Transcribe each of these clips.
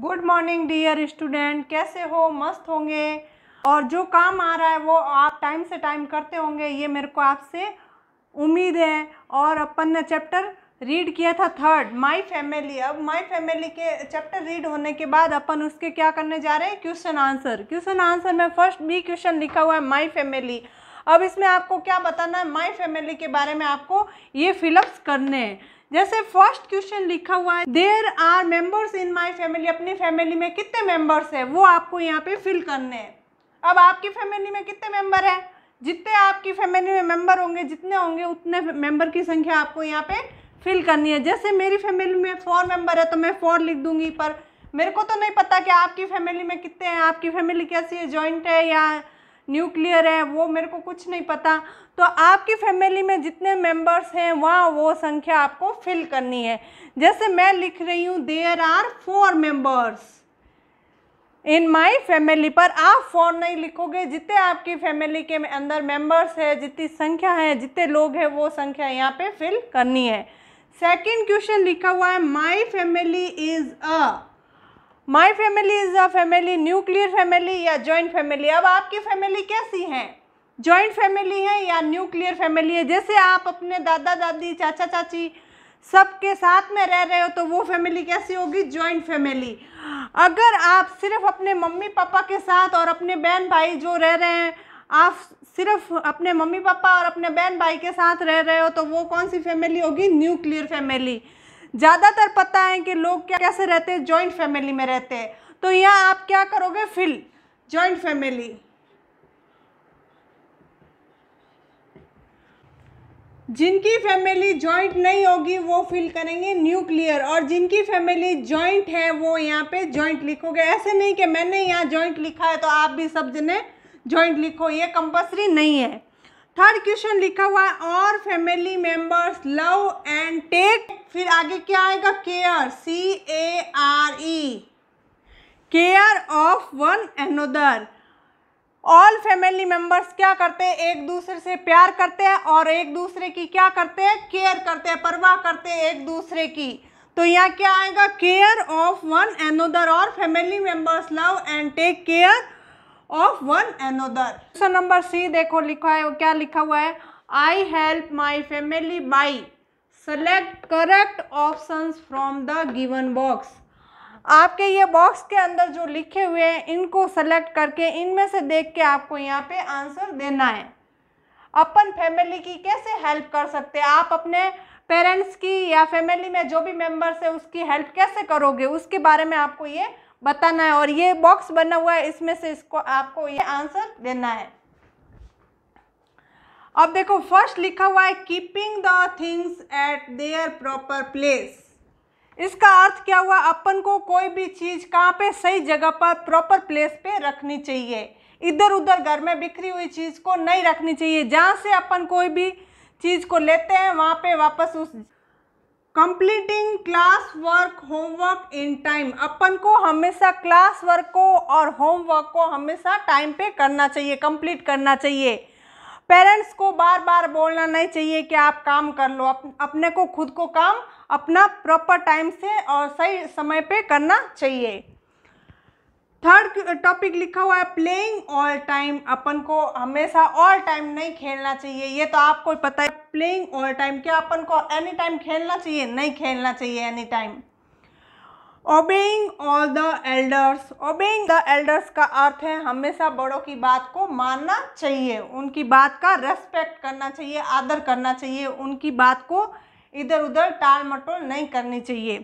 good morning dear student कैसे हो मस्त होंगे और जो काम आ रहा है वो आप टाइम से टाइम करते होंगे ये मेरे को आपसे उम्मीद है और अपन ने चैप्टर रीड किया था थर्ड माय फैमिली अब माय फैमिली के चैप्टर रीड होने के बाद अपन उसके क्या करने जा रहे हैं क्वेश्चन आंसर क्वेश्चन आंसर में फर्स्ट बी क्वेश्चन लिखा हुआ है माय फैमिली अब इसमें आपको क्या बताना है माय फैमिली के बारे में आपको ये फिलअप्स करने हैं जैसे फर्स्ट क्वेश्चन लिखा हुआ है there are members in my family अपनी फैमिली में कितने मेंबर्स है वो आपको यहाँ पे फिल करने हैं अब आपकी फैमिली में कितने मेंबर है जितने आपकी फैमिली में मेंबर होंगे जितने होंगे उतने मेंबर की संख्या आपको यहाँ पे फिल करनी है जैसे मेरी फैमिली में फोर मेंबर है तो मैं फोर लिख दूंगी पर मेरे को तो नहीं पता कि आपकी फैमिली में कितने हैं आपकी फैमिली कैसी है जॉइंट है या न्यूक्लियर है वो मेरे को कुछ नहीं पता तो आपकी फैमिली में जितने मेंबर्स हैं वहाँ वो संख्या आपको फिल करनी है जैसे मैं लिख रही हूँ there are four members in my family पर आप फोर नहीं लिखोगे जितने आपकी फैमिली के अंदर मेंबर्स है जितनी संख्या है जितने लोग हैं वो संख्या यहाँ पर फिल करनी है सेकेंड क्वेश्चन लिखा हुआ है my family is a my family is a family nuclear family या जॉइंट फैमिली अब आपकी फैमिली कैसी है जॉइंट फैमिली है या न्यूक्लियर फैमिली है जैसे आप अपने दादा दादी चाचा चाची सबके साथ में रह रहे हो तो वो फैमिली कैसी होगी जॉइंट फैमिली अगर आप सिर्फ अपने मम्मी पापा के साथ और अपने बहन भाई जो रह रहे हैं आप सिर्फ अपने मम्मी पापा और अपने बहन भाई के साथ रह रहे हो तो वो कौन सी फैमिली होगी न्यूक्लियर फैमिली ज़्यादातर पता है कि लोग क्या कैसे रहते हैं जॉइंट फैमिली में रहते हैं तो यहाँ आप क्या करोगे फिल जॉइंट फैमिली जिनकी फैमिली जॉइंट नहीं होगी वो फिल करेंगे न्यूक्लियर और जिनकी फैमिली जॉइंट है वो यहाँ पे जॉइंट लिखोगे ऐसे नहीं कि मैंने यहाँ जॉइंट लिखा है तो आप भी सब जने जॉइंट लिखो ये कंपलसरी नहीं है थर्ड क्वेश्चन लिखा हुआ और family members love and take फिर आगे क्या आएगा care C A R E care of one another all family members क्या करते हैं एक दूसरे से प्यार करते हैं और एक दूसरे की क्या करते हैं केयर करते हैं परवाह करते हैं एक दूसरे की तो यहाँ क्या आएगा केयर ऑफ वन एनोदर और family members love and take care of one another question number C देखो लिखा है क्या लिखा हुआ है I help my family by select correct options from the given box आपके ये बॉक्स के अंदर जो लिखे हुए हैं इनको सेलेक्ट करके इनमें से देख के आपको यहाँ पे आंसर देना है अपन फैमिली की कैसे हेल्प कर सकते हैं आप अपने पेरेंट्स की या फैमिली में जो भी मेम्बर्स है उसकी हेल्प कैसे करोगे उसके बारे में आपको ये बताना है और ये बॉक्स बना हुआ है इसमें से इसको आपको ये आंसर देना है अब देखो फर्स्ट लिखा हुआ है keeping the things at their proper place इसका अर्थ क्या हुआ अपन को कोई भी चीज़ कहाँ पे सही जगह पर प्रॉपर प्लेस पे रखनी चाहिए इधर उधर घर में बिखरी हुई चीज़ को नहीं रखनी चाहिए जहाँ से अपन कोई भी चीज़ को लेते हैं वहाँ पे वापस उस completing class work homework in time अपन को हमेशा क्लास वर्क को और होमवर्क को हमेशा टाइम पे करना चाहिए कंप्लीट करना चाहिए पेरेंट्स को बार बार बोलना नहीं चाहिए कि आप काम कर लो अप, अपने को खुद को काम अपना प्रॉपर टाइम से और सही समय पे करना चाहिए थर्ड टॉपिक लिखा हुआ है प्लेइंग ऑल टाइम अपन को हमेशा ऑल टाइम नहीं खेलना चाहिए ये तो आपको पता है प्लेइंग ऑल टाइम क्या अपन को एनी टाइम खेलना चाहिए नहीं खेलना चाहिए any time obeying all the elders obeying the elders का अर्थ है हमेशा बड़ों की बात को मानना चाहिए उनकी बात का रेस्पेक्ट करना चाहिए आदर करना चाहिए उनकी बात को इधर उधर टाल मटोल नहीं करनी चाहिए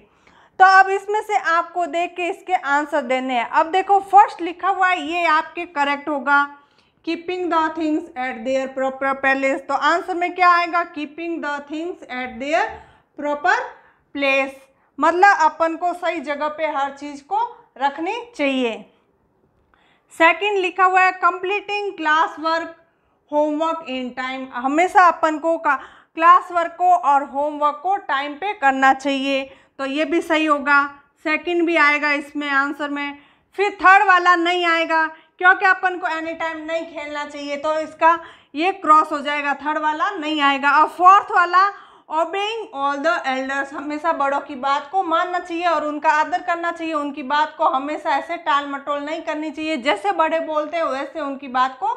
तो अब इसमें से आपको देख के इसके आंसर देने हैं अब देखो फर्स्ट लिखा हुआ है ये आपके करेक्ट होगा keeping the things at their proper place तो आंसर में क्या आएगा keeping the things at their proper place मतलब अपन को सही जगह पे हर चीज़ को रखनी चाहिए सेकंड लिखा हुआ है completing class work homework in time हमेशा अपन को का क्लास वर्क को और होमवर्क को टाइम पे करना चाहिए तो ये भी सही होगा सेकंड भी आएगा इसमें आंसर में फिर थर्ड वाला नहीं आएगा क्योंकि अपन को एनी टाइम नहीं खेलना चाहिए तो इसका ये क्रॉस हो जाएगा थर्ड वाला नहीं आएगा और फोर्थ वाला ओबेइंग ऑल द एल्डर्स हमेशा बड़ों की बात को मानना चाहिए और उनका आदर करना चाहिए उनकी बात को हमेशा ऐसे टाल मटोल नहीं करनी चाहिए जैसे बड़े बोलते हैं वैसे उनकी बात को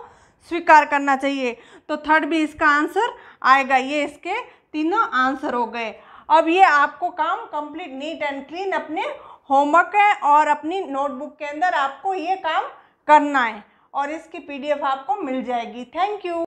स्वीकार करना चाहिए तो थर्ड भी इसका आंसर आएगा ये इसके तीनों आंसर हो गए अब ये आपको काम कंप्लीट नीट एंड क्लीन अपने होमवर्क है और अपनी नोटबुक के अंदर आपको ये काम करना है और इसकी पीडीएफ आपको मिल जाएगी थैंक यू